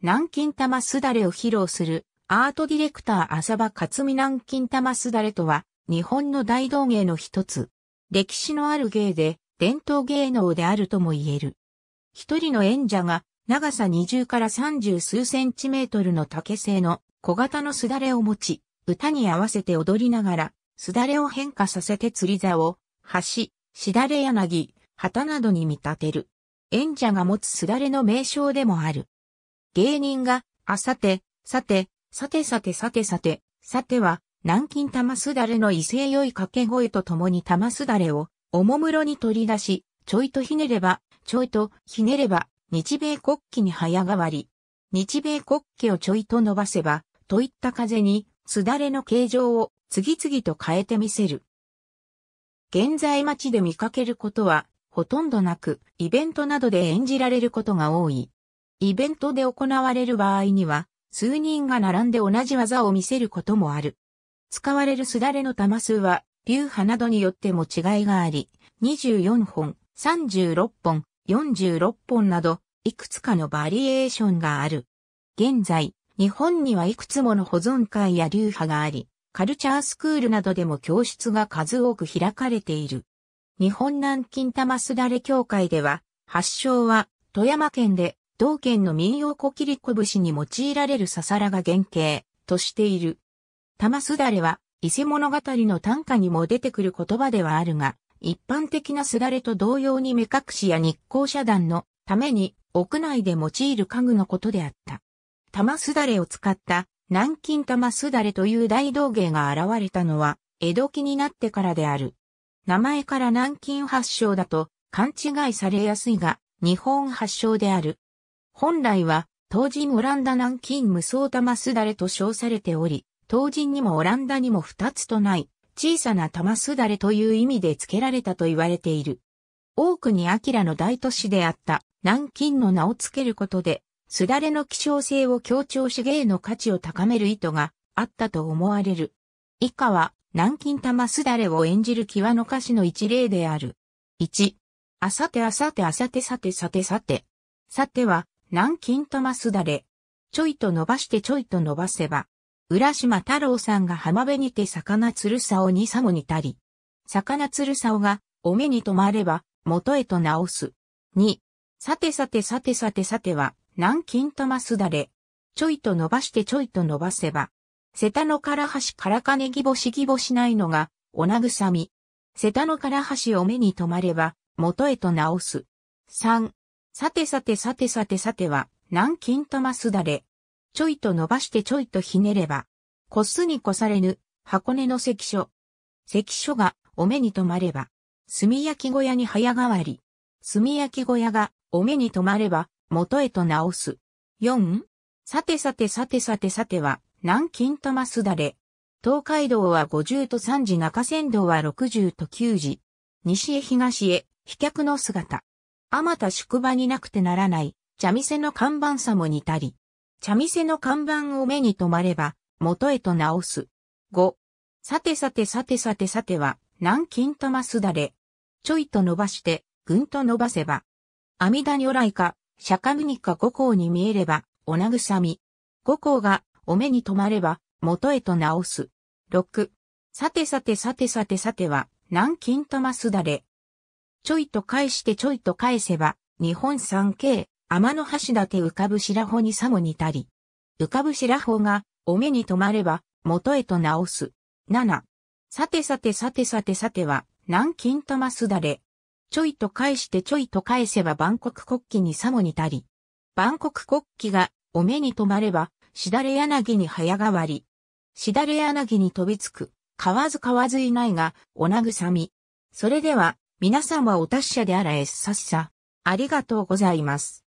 南京玉すだれを披露するアートディレクター浅場克美南京玉すだれとは日本の大道芸の一つ。歴史のある芸で伝統芸能であるとも言える。一人の演者が長さ20から30数センチメートルの竹製の小型のすだれを持ち、歌に合わせて踊りながら、すだれを変化させて釣り座を、橋、しだれ柳、旗などに見立てる。演者が持つすだれの名称でもある。芸人が、あさて、さて、さてさてさてさて、さては、南京玉すだれの威勢良い掛け声とともに玉すだれを、おもむろに取り出し、ちょいとひねれば、ちょいとひねれば、日米国旗に早変わり、日米国旗をちょいと伸ばせば、といった風に、すだれの形状を次々と変えてみせる。現在街で見かけることは、ほとんどなく、イベントなどで演じられることが多い。イベントで行われる場合には、数人が並んで同じ技を見せることもある。使われるすだれの玉数は、流派などによっても違いがあり、24本、36本、46本など、いくつかのバリエーションがある。現在、日本にはいくつもの保存会や流派があり、カルチャースクールなどでも教室が数多く開かれている。日本南京玉すだれ協会では、発祥は富山県で同県の民謡小切子節に用いられるささらが原型としている。玉すだれは、伊勢物語の短歌にも出てくる言葉ではあるが、一般的なすだれと同様に目隠しや日光遮断のために屋内で用いる家具のことであった。玉すだれを使った南京玉すだれという大道芸が現れたのは江戸期になってからである。名前から南京発祥だと勘違いされやすいが日本発祥である本来は、当人オランダ南京無双玉すだれと称されており、当人にもオランダにも二つとない、小さな玉すだれという意味で付けられたと言われている。多くにアキラの大都市であった南京の名を付けることで、すだれの希少性を強調し芸の価値を高める意図があったと思われる。以下は、南京玉すだれを演じる際の歌詞の一例である。1。あさてあさてあさてさてさてさて。さては、南京トマスだれ。ちょいと伸ばしてちょいと伸ばせば。浦島太郎さんが浜辺にて魚鶴竿にさも似たり。魚鶴竿がお目に留まれば元へと直す。二、さてさてさてさてさては、南京トマスだれ。ちょいと伸ばしてちょいと伸ばせば。瀬田の唐橋からかねぎぼしぎぼしないのが、おなぐさみ。瀬田の唐橋を目に留まれば、元へと直す。三、さてさてさてさてさては、南京とますだれ。ちょいと伸ばしてちょいとひねれば、こすにこされぬ、箱根の関所。関所が、お目に留まれば、炭焼き小屋に早変わり。炭焼き小屋が、お目に留まれば、元へと直す。四、さてさてさてさてさては、南京とますだれ。東海道は五十と三時中山道は六十と九時。西へ東へ、飛脚の姿。あまた宿場になくてならない、茶店の看板さも似たり。茶店の看板を目に留まれば、元へと直す。五、さてさてさてさてさては、南京玉すだれ。ちょいと伸ばして、ぐんと伸ばせば。阿弥陀如来か、釈迦牟尼か五行に見えれば、おなぐさみ。五行が、お目に留まれば、元へと直す。六、さてさてさてさてさては、南京玉すだれ。ちょいと返してちょいと返せば、日本三景、天の橋立浮かぶ白穂にさも似たり。浮かぶ白穂が、お目に留まれば、元へと直す。七。さてさてさてさてさては、南京玉すだれ。ちょいと返してちょいと返せば万国国旗にさも似たり。万国国旗が、お目に留まれば、しだれ柳に早変わり。しだれ柳に飛びつく、わずかわずいないが、おなぐさみ。それでは、皆様お達者であらえっさっさ。ありがとうございます。